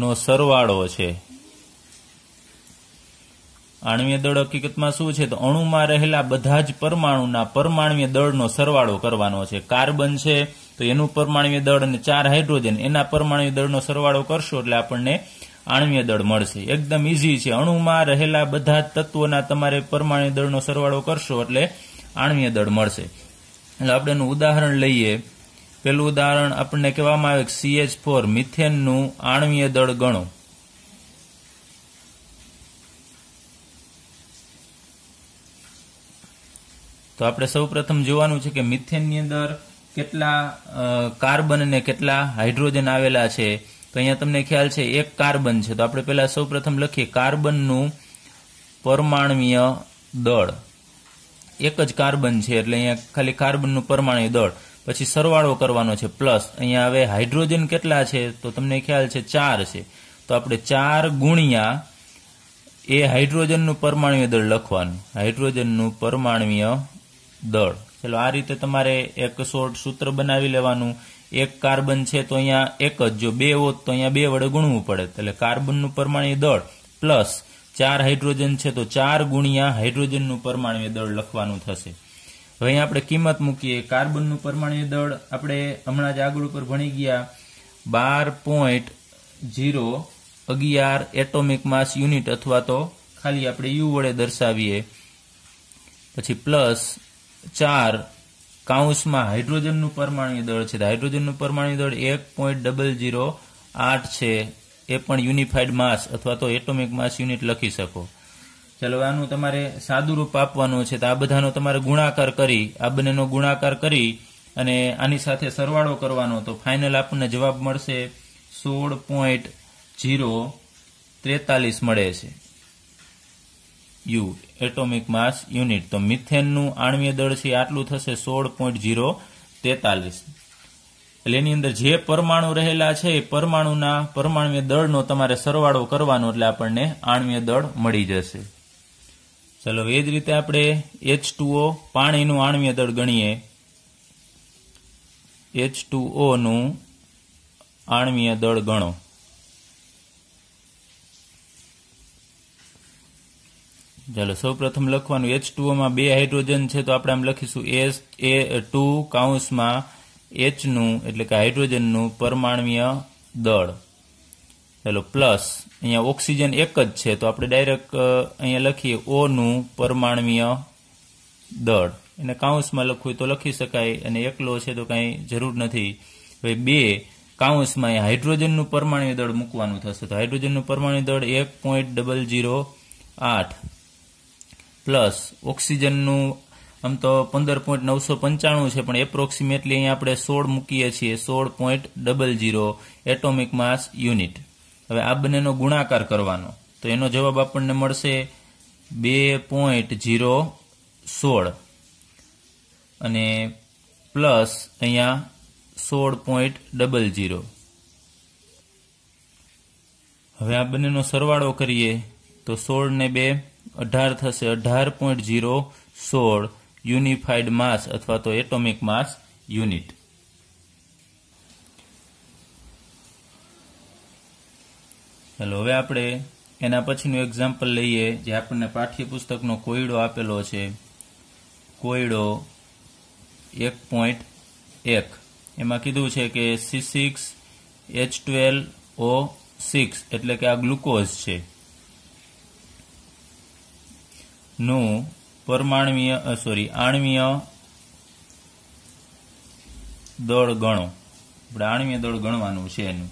નો સરવાળો છે આણવીય દળ હકીકતમાં શું છે તો અણુમાં રહેલા બધા જ પરમાણુના પરમાણવીય દળનો સરવાળો કરવાનો છે કાર્બન છે તો એનું પરમાણવીય દળ અને ચાર હાઇડ્રોજન એના પરમાણવીય દળનો સરવાળો કરશો એટલે આપણને આણ્વીય દળ મળશે એકદમ ઇઝી છે અણુમાં રહેલા બધા તત્વોના તમારે પરમાણુ દળનો સરવાળો કરશો એટલે આણ્વીય દળ મળશે એટલે આપણે એનું ઉદાહરણ લઈએ પેલું ઉદાહરણ આપણને કહેવામાં આવે સીએચ ફોર મિથેનનું આણ્વીય દળ ગણો તો આપણે સૌ પ્રથમ જોવાનું છે કે મિથેનની અંદર કેટલા કાર્બન અને કેટલા હાઇડ્રોજન આવેલા છે તો અહીંયા તમને ખ્યાલ છે એક કાર્બન છે તો આપણે પહેલા સૌ પ્રથમ લખીએ કાર્બનનું પરમાણવીય દળ એક જ કાર્બન છે એટલે અહીંયા ખાલી કાર્બનનું પરમાણવીય દળ પછી સરવાળો કરવાનો છે પ્લસ અહીંયા હવે હાઇડ્રોજન કેટલા છે તો તમને ખ્યાલ છે ચાર છે તો આપણે ચાર ગુણ્યા એ હાઇડ્રોજનનું પરમાણવીય દળ લખવાનું હાઇડ્રોજનનું પરમાણવીય દળ ચલો આ રીતે તમારે એક શોર્ટ સૂત્ર બનાવી લેવાનું એક કાર્બન છે તો અહીંયા એક જ જો બે હોત તો અહીંયા બે વડે ગુણવું પડે એટલે કાર્બનનું પરમાણ્ય દળ પ્લસ ચાર હાઇડ્રોજન છે તો ચાર ગુણ્યા હાઇડ્રોજનનું પરમાણ્ય દળ લખવાનું થશે હવે અહીં આપણે કિંમત મૂકીએ કાર્બનનું પરમાણ્ય દળ આપણે હમણાં જ આગળ ઉપર ભણી ગયા બાર પોઈન્ટ જીરો અગિયાર એટોમિક માસ યુનિટ અથવા તો ખાલી આપણે યુ વડે દર્શાવીએ પછી પ્લસ ચાર કાઉન્સમાં હાઇડ્રોજનનું પરમાણુ દળ છે હાઇડ્રોજનનું પરમાણુ દળ એક પોઈન્ટ ડબલ જીરો આઠ છે એ પણ યુનિફાઈડ માસ અથવા તો એટોમિક માસ યુનિટ લખી શકો ચાલો આનું તમારે સાદું રૂપ આપવાનું છે તો આ બધાનો તમારે ગુણાકાર કરી આ બંનેનો ગુણાકાર કરી અને આની સાથે સરવાળો કરવાનો તો ફાઇનલ આપણને જવાબ મળશે સોળ પોઈન્ટ જીરો ત્રેતાલીસ મળે છે યુ એટોમિક માસ યુનિટ તો મિથેનનું આણવીય દળ છે આટલું થશે સોળ પોઈન્ટ જીરો તેતાલીસ એટલે એની અંદર જે પરમાણુ રહેલા છે એ પરમાણુના પરમાણુય દળનો તમારે સરવાળો કરવાનો એટલે આપણને આણવીય દળ મળી જશે ચલો એ જ રીતે આપણે એચ ટુઓ પાણીનું આણવીય દળ ગણીએ એચ ટુઓનું આણવીય દળ ગણો ચાલો સૌ પ્રથમ લખવાનું એચ ટુઓમાં બે હાઇડ્રોજન છે તો આપણે આમ લખીશું એચ એ ટુ કાઉન્સમાં એચનું એટલે કે હાઇડ્રોજનનું પરમાણવીય દળ ચાલો પ્લસ અહીંયા ઓક્સિજન એક જ છે તો આપણે ડાયરેક્ટ અહીંયા લખીએ ઓનું પરમાણવીય દળ એને કાઉન્સમાં લખવું તો લખી શકાય અને એકલો છે તો કાંઈ જરૂર નથી હવે બે કાઉન્સમાં હાઇડ્રોજનનું પરમાણુ દળ મૂકવાનું થશે તો હાઇડ્રોજનનું પરમાણુ દળ એક પોઈન્ટ ડબલ જીરો આઠ પ્લસ ઓક્સિજનનું આમ તો પંદર પોઈન્ટ નવસો પંચાણું છે પણ એપ્રોક્સિમેટલી અહીંયા આપણે સોળ મૂકીએ છીએ સોળ point double zero atomic mass unit હવે આ બંનેનો ગુણાકાર કરવાનો તો એનો જવાબ આપણને મળશે બે પોઈન્ટ જીરો સોળ અને પ્લસ અહીંયા સોળ પોઈન્ટ ડબલ જીરો હવે આ બંનેનો સરવાળો કરીએ તો સોળ ને બે અઢાર થશે અઢાર પોઈન્ટ ઝીરો સોળ યુનિફાઈડ માસ અથવા તો એટોમિક માસ યુનિટ ચાલો હવે આપણે એના પછીનું એક્ઝામ્પલ લઈએ જે આપણને પાઠ્યપુસ્તકનો કોયડો આપેલો છે કોયડો એક પોઈન્ટ એક એમાં કીધું છે કે C six H twelve O six એટલે કે આ ગ્લુકોઝ છે નું પરમાણવીય સોરી આણવીય દળ ગણો આપણે આણવીય દળ ગણવાનું છે એનું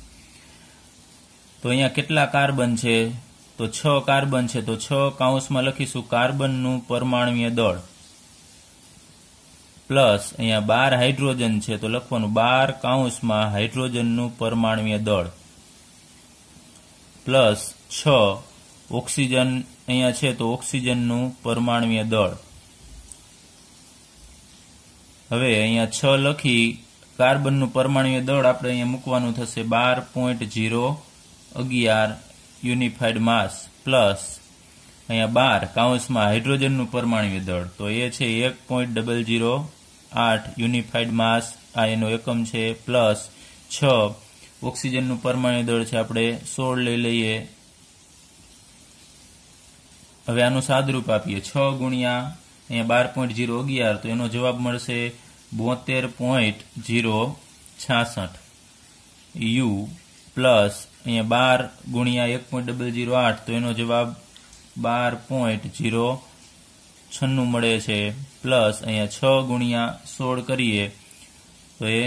તો અહીંયા કેટલા કાર્બન છે તો છ કાર્બન છે તો છ કાઉન્સમાં લખીશું કાર્બનનું પરમાણવીય દળ પ્લસ અહીંયા બાર હાઇડ્રોજન છે તો લખવાનું બાર કાઉન્સમાં હાઇડ્રોજનનું પરમાણવીય દળ પ્લસ છ ઓક્સિજન અહીંયા છે તો ઓક્સિજનનું પરમાણવીય દળ હવે અહીંયા છ લખી કાર્બનનું પરમાણવીય દળ આપણે અહીંયા મૂકવાનું થશે બાર પોઈન્ટ જીરો અગિયાર યુનિફાઈડ માસ પ્લસ અહીંયા બાર કાઉન્સમાં હાઇડ્રોજનનું પરમાણવીય દળ તો એ છે એક પોઈન્ટ ડબલ જીરો આઠ યુનિફાઈડ માસ આ એનો એકમ છે પ્લસ છ ઓક્સિજનનું પરમાણ્ય દળ છે આપણે સોળ લઈ લઈએ હવે આનું સાદરૂપ આપીએ છ ગુણ્યા અહીંયા બાર પોઈન્ટ જીરો અગિયાર તો એનો જવાબ મળશે બોતેર પોઈન્ટ જીરો છાસઠ યુ પ્લસ અહીંયા બાર ગુણ્યા એક પોઈન્ટ ડબલ જીરો આઠ તો એનો જવાબ બાર પોઈન્ટ જીરો છન્નું મળે છે પ્લસ અહીંયા છ ગુણ્યા સોળ કરીએ તો એ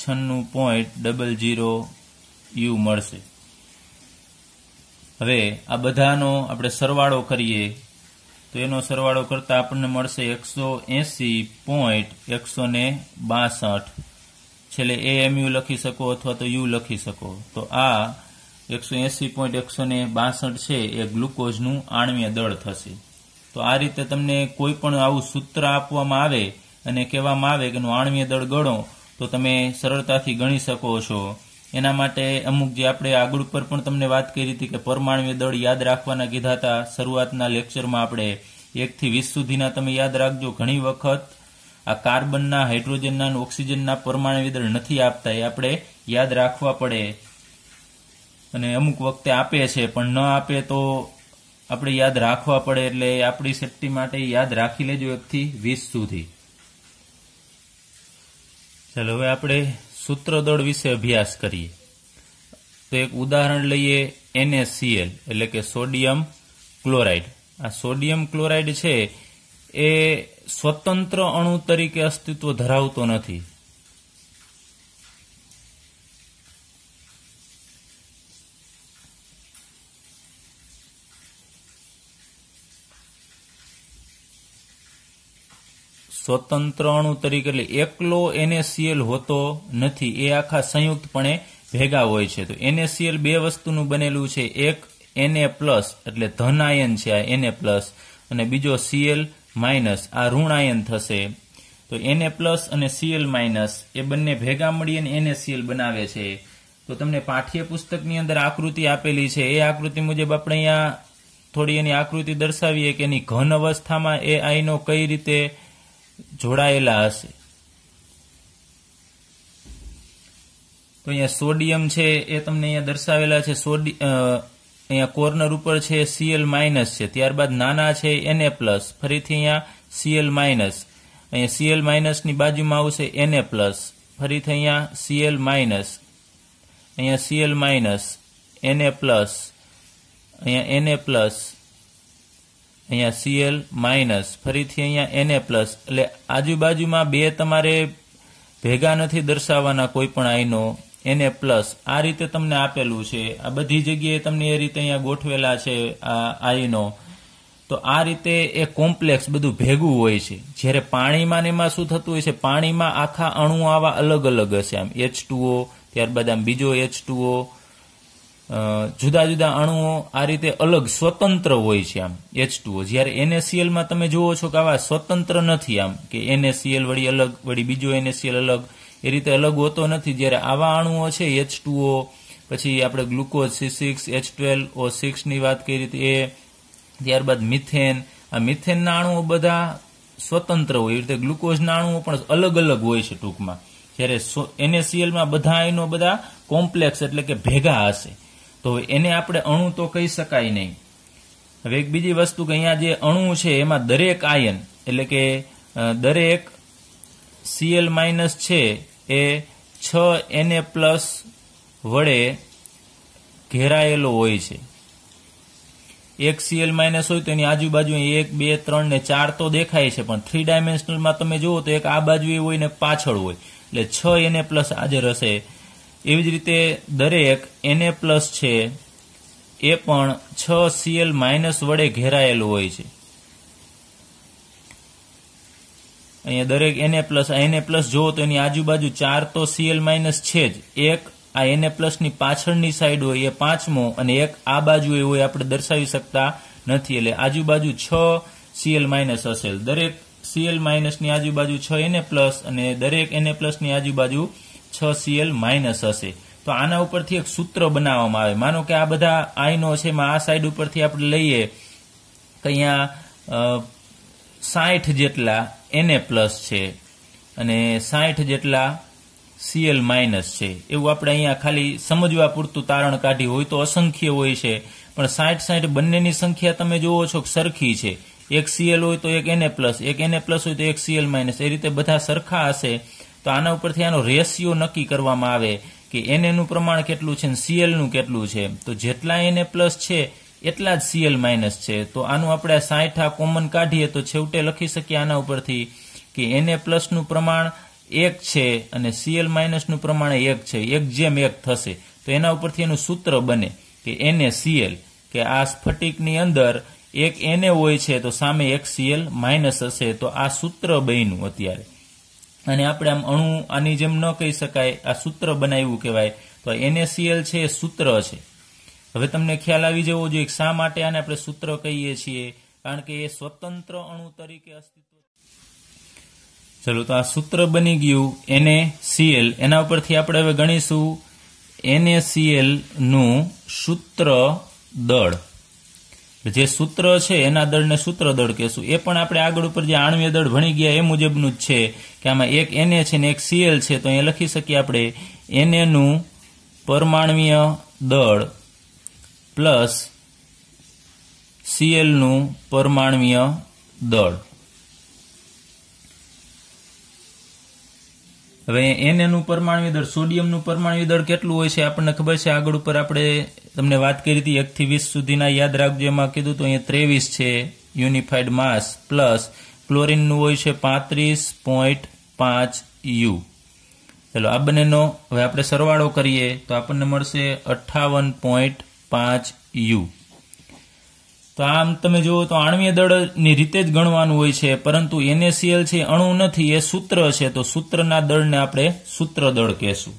છન્નું પોઈન્ટ ડબલ જીરો યુ મળશે હવે આ બધાનો આપણે સરવાળો કરીએ તો એનો સરવાળો કરતાં આપણને મળશે એકસો એંસી પોઈન્ટ એકસો ને બાસઠ છેલ્લે એ એમ યુ લખી શકો અથવા તો યુ લખી શકો તો આ એકસો એંસી પોઈન્ટ એકસો ને બાસઠ છે એ ગ્લુકોઝનું આણવીય દળ થશે તો આ રીતે તમને કોઈ પણ આવું સૂત્ર આપવામાં આવે અને કહેવામાં આવે કે એનું આણવીય દળ ગણો તો તમે સરળતાથી ગણી શકો છો એના માટે અમુક જે આપણે આગળ ઉપર પણ તમને વાત કરી હતી કે પરમાણુય દળ યાદ રાખવાના કીધા હતા શરૂઆતના લેક્ચરમાં આપણે એકથી વીસ સુધીના તમે યાદ રાખજો ઘણી વખત આ કાર્બનના હાઇડ્રોજનના અને ઓક્સિજનના પરમાણુય દળ નથી આપતા એ આપણે યાદ રાખવા પડે અને અમુક વખતે આપે છે પણ ન આપે તો આપણે યાદ રાખવા પડે એટલે આપણી સેફટી માટે યાદ રાખી લેજો એકથી વીસ સુધી ચાલો હવે આપણે સૂત્રદળ વિશે અભ્યાસ કરીએ તો એક ઉદાહરણ લઈએ એનએસસીએલ એટલે કે સોડિયમ ક્લોરાઇડ આ સોડિયમ ક્લોરાઇડ છે એ સ્વતંત્ર અણુ તરીકે અસ્તિત્વ ધરાવતો નથી સ્વતંત્ર અણુ તરીકે એટલે એકલો એનએસીએલ હોતો નથી એ આખા સંયુક્તપણે ભેગા હોય છે તો એનએસીએલ બે વસ્તુનું બનેલું છે એક એનએ પ્લસ એટલે ધન આયન છે આ એનએ પ્લસ અને બીજો સીએલ માઇનસ આ ઋણાયન થશે તો એનએ પ્લસ અને સીએલ માઇનસ એ બંને ભેગા મળી અને એનએસીએલ બનાવે છે તો તમને પાઠ્યપુસ્તકની અંદર આકૃતિ આપેલી છે એ આકૃતિ મુજબ આપણે અહીંયા થોડી એની આકૃતિ દર્શાવીએ કે એની ઘન અવસ્થામાં એ આઈનો કઈ રીતે જોડાયેલા હશે તો અહીંયા સોડિયમ છે એ તમને અહીંયા દર્શાવેલા છે સોડી અહીંયા કોર્નર ઉપર છે સીએલ માઇનસ છે ત્યારબાદ નાના છે એને પ્લસ ફરીથી અહીંયા સીએલ માઇનસ અહીંયા સીએલ માઇનસની બાજુમાં આવશે એને પ્લસ ફરીથી અહીંયા સીએલ માઇનસ અહીંયા સીએલ માઇનસ એને પ્લસ અહીંયા એને પ્લસ અહીંયા સીએલ માઇનસ ફરીથી અહીંયા એને પ્લસ એટલે આજુબાજુમાં બે તમારે ભેગા નથી દર્શાવવાના કોઈ પણ આઈનો એને પ્લસ આ રીતે તમને આપેલું છે આ બધી જગ્યાએ તમને એ રીતે અહીંયા ગોઠવેલા છે આ આઈનો તો આ રીતે એ કોમ્પ્લેક્ષ બધું ભેગું હોય છે જ્યારે પાણીમાં એમાં શું થતું હોય છે પાણીમાં આખા અણુ આવા અલગ અલગ હશે આમ એચ ત્યારબાદ આમ બીજો એચ જુદા જુદા અણુઓ આ રીતે અલગ સ્વતંત્ર હોય છે આમ એચ ટુઓ જ્યારે એનએસીએલમાં તમે જુઓ છો કે આવા સ્વતંત્ર નથી આમ કે એનએસીએલ વળી અલગ વળી બીજો એનએસીએલ અલગ એ રીતે અલગ હોતો નથી જ્યારે આવા અણુઓ છે એચ ટુઓ પછી આપણે glucose C six H twelve O સિક્સની વાત કરી એ ત્યારબાદ મિથેન આ મિથેનના અણુઓ બધા સ્વતંત્ર હોય એ રીતે ગ્લુકોઝના અણુઓ પણ અલગ અલગ હોય છે ટૂંકમાં જ્યારે એનએસીએલમાં બધા એનો બધા કોમ્પ્લેક્સ એટલે કે ભેગા હશે તો એને આપણે અણુ તો કહી શકાય નહીં હવે એક બીજી વસ્તુ કે અહીંયા જે અણુ છે એમાં દરેક આયન એટલે કે દરેક સીએલ માઇનસ છે એ છ એને પ્લસ વડે ઘેરાયેલો હોય છે એક સીએલ માઇનસ હોય તો એની આજુબાજુ એક બે ત્રણ ને ચાર તો દેખાય છે પણ થ્રી ડાયમેન્શનલમાં તમે જુઓ તો એક આ બાજુ હોય ને પાછળ હોય એટલે છ એને પ્લસ હાજર હશે એવી જ રીતે દરેક એનએ પ્લસ છે એ પણ છ સીએલ માઇનસ વડે ઘેરાયેલું હોય છે અહીંયા દરેક Na પ્લસ આ એનએ પ્લસ જુઓ તો એની આજુબાજુ ચાર તો સીએલ માઇનસ છે જ એક આ Na પ્લસની પાછળની સાઈડ હોય એ પાંચમો અને એક આ બાજુ હોય આપણે દર્શાવી શકતા નથી એટલે આજુબાજુ છ સીએલ માઇનસ હશે દરેક સીએલ માઇનસની આજુબાજુ છ એનએ પ્લસ અને દરેક Na પ્લસની આજુબાજુ છ સીએલ માઇનસ હશે તો આના ઉપરથી એક સૂત્ર બનાવવામાં આવે માનો કે આ બધા આયનો છે એમાં આ સાઈડ ઉપરથી આપણે લઈએ તો અહીંયા સાઠ જેટલા એને પ્લસ છે અને સાઠ જેટલા સીએલ માઇનસ છે એવું આપણે અહીંયા ખાલી સમજવા પૂરતું તારણ કાઢી હોય તો અસંખ્ય હોય છે પણ સાઠ સાઠ બંનેની સંખ્યા તમે જુઓ છો સરખી છે એક સીએલ હોય તો એક એને પ્લસ એક એને પ્લસ હોય તો એક સીએલ માઇનસ એ રીતે બધા સરખા હશે તો આના ઉપરથી આનો રેશિયો નક્કી કરવામાં આવે કે એનએનું પ્રમાણ કેટલું છે અને સીએલનું કેટલું છે તો જેટલા એને પ્લસ છે એટલા જ સીએલ માઇનસ છે તો આનું આપણે સાઠ આ કોમન કાઢીએ તો છેવટે લખી શકીએ આના ઉપરથી કે એને પ્લસનું પ્રમાણ એક છે અને સીએલ માઇનસનું પ્રમાણ એક છે એક જેમ એક થશે તો એના ઉપરથી એનું સૂત્ર બને કે એને સીએલ કે આ સ્ફટિકની અંદર એક એને હોય છે તો સામે એક સીએલ માઇનસ હશે તો આ સૂત્ર બન્યું અત્યારે અને આપણે આમ અણુ આની જેમ ન કહી શકાય આ સૂત્ર બનાવ્યું કહેવાય તો એનએસીએલ છે એ સૂત્ર છે હવે તમને ખ્યાલ આવી જવો જોઈએ શા માટે આને આપણે સૂત્ર કહીએ છીએ કારણ કે એ સ્વતંત્ર અણુ તરીકે અસ્તિત્વ ચલો તો આ સૂત્ર બની ગયું એને સીએલ એના ઉપરથી આપણે હવે ગણીશું એનએસીએલ નું સૂત્ર દળ જે સૂત્ર છે એના દળને સૂત્ર દળ કહેશું એ પણ આપણે આગળ ઉપર જે આણવીય દળ ભણી ગયા એ મુજબનું જ છે કે આમાં એક એનએ છે ને એક સીએલ છે તો એ લખી શકીએ આપણે એનએનું પરમાણવીય દળ પ્લસ સીએલનું પરમાણવીય દળ હવે એન એનું પરમાણવી દળ સોડિયમનું પરમાણવી દળ કેટલું હોય છે આપણને ખબર છે આગળ ઉપર આપણે તમને વાત કરી હતી એકથી વીસ સુધીના યાદ રાખજો એમાં કીધું તો અહીંયા ત્રેવીસ છે યુનિફાઈડ માસ પ્લસ ક્લોરિનનું હોય છે પાંત્રીસ પોઈન્ટ પાંચ યુ ચલો આ બંનેનો હવે આપણે સરવાળો કરીએ તો આપણને મળશે અઠ્ઠાવન પોઈન્ટ પાંચ યુ તો આમ તમે જુઓ તો આણવીય દળની રીતે જ ગણવાનું હોય છે પરંતુ એનએસીએલ છે અણુ નથી એ સૂત્ર છે તો સૂત્રના દળને આપણે સૂત્ર દળ કહેશું